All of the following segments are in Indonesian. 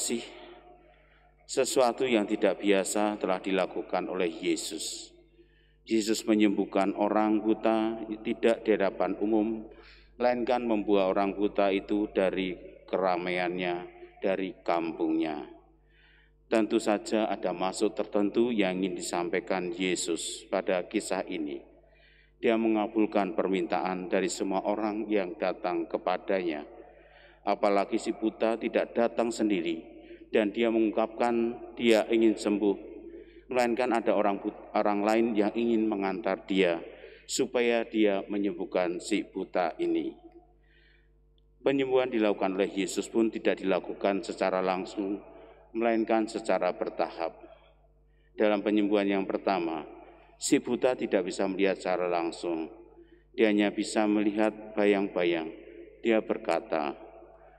kasih, sesuatu yang tidak biasa telah dilakukan oleh Yesus. Yesus menyembuhkan orang buta tidak di hadapan umum, melainkan membuat orang buta itu dari keramaiannya, dari kampungnya. Tentu saja ada maksud tertentu yang ingin disampaikan Yesus pada kisah ini. Dia mengabulkan permintaan dari semua orang yang datang kepadanya. Apalagi si buta tidak datang sendiri, dan dia mengungkapkan dia ingin sembuh. Melainkan ada orang orang lain yang ingin mengantar dia supaya dia menyembuhkan si buta ini. Penyembuhan dilakukan oleh Yesus pun tidak dilakukan secara langsung, melainkan secara bertahap. Dalam penyembuhan yang pertama, si buta tidak bisa melihat secara langsung. Dia hanya bisa melihat bayang-bayang. Dia berkata,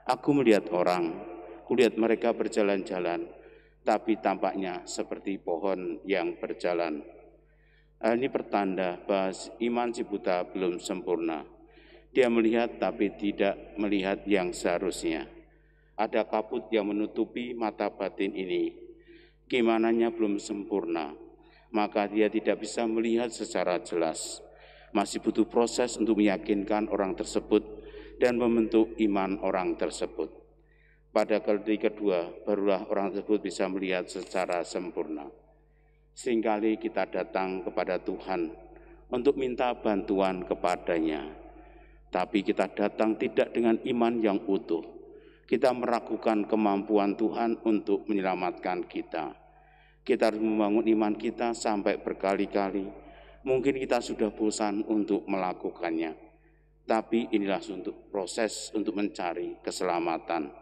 "Aku melihat orang, Kulihat mereka berjalan-jalan, tapi tampaknya seperti pohon yang berjalan. Hal ah, ini pertanda bahwa iman si buta belum sempurna. Dia melihat tapi tidak melihat yang seharusnya. Ada kabut yang menutupi mata batin ini. Gimananya belum sempurna, maka dia tidak bisa melihat secara jelas. Masih butuh proses untuk meyakinkan orang tersebut dan membentuk iman orang tersebut. Pada kali kedua, barulah orang tersebut bisa melihat secara sempurna. Seringkali kita datang kepada Tuhan untuk minta bantuan kepadanya. Tapi kita datang tidak dengan iman yang utuh. Kita meragukan kemampuan Tuhan untuk menyelamatkan kita. Kita harus membangun iman kita sampai berkali-kali. Mungkin kita sudah bosan untuk melakukannya. Tapi inilah untuk proses untuk mencari keselamatan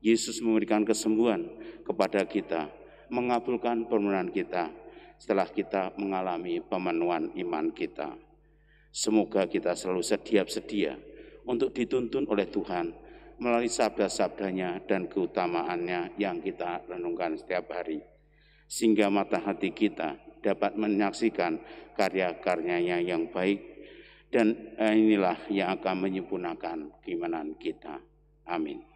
Yesus memberikan kesembuhan kepada kita, mengabulkan permohonan kita setelah kita mengalami pemenuhan iman kita. Semoga kita selalu sediap sedia untuk dituntun oleh Tuhan melalui sabda-sabdanya dan keutamaannya yang kita renungkan setiap hari. Sehingga mata hati kita dapat menyaksikan karya-karyanya yang baik dan eh, inilah yang akan menyempurnakan keimanan kita. Amin.